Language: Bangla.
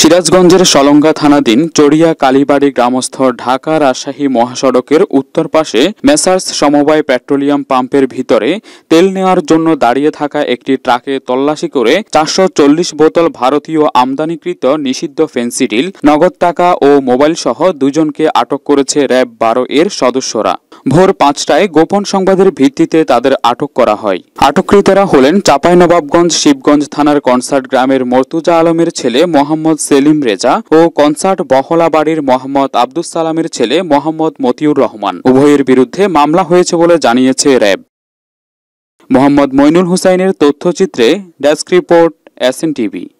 সিরাজগঞ্জের সলঙ্গা থানাধীন চড়িয়া কালীবাড়ি গ্রামস্থ ঢাকা রাজশাহী মহাসড়কের উত্তর পাশে মেসার্স সমবায় পেট্রোলিয়াম পাম্পের ভিতরে তেল নেওয়ার জন্য দাঁড়িয়ে থাকা একটি ট্রাকে তল্লাশি করে চারশো চল্লিশ বোতল ভারতীয় আমদানিকৃত নিষিদ্ধ ফেন্সিডিল নগদ টাকা ও মোবাইল সহ দুজনকে আটক করেছে র্যাব বারো এর সদস্যরা ভোর পাঁচটায় গোপন সংবাদের ভিত্তিতে তাদের আটক করা হয় আটককৃতরা হলেন চাঁপাইনবাবগঞ্জ শিবগঞ্জ থানার কনসার্ট গ্রামের মর্তুজা আলমের ছেলে মোহাম্মদ সেলিম রেজা ও কনসার্ট বহলাবাড়ির মোহাম্মদ আব্দুস সালামের ছেলে মোহাম্মদ মতিউর রহমান উভয়ের বিরুদ্ধে মামলা হয়েছে বলে জানিয়েছে র্যাব মোহাম্মদ মইনুল হুসাইনের তথ্যচিত্রে ডেস্ক রিপোর্ট এস টিভি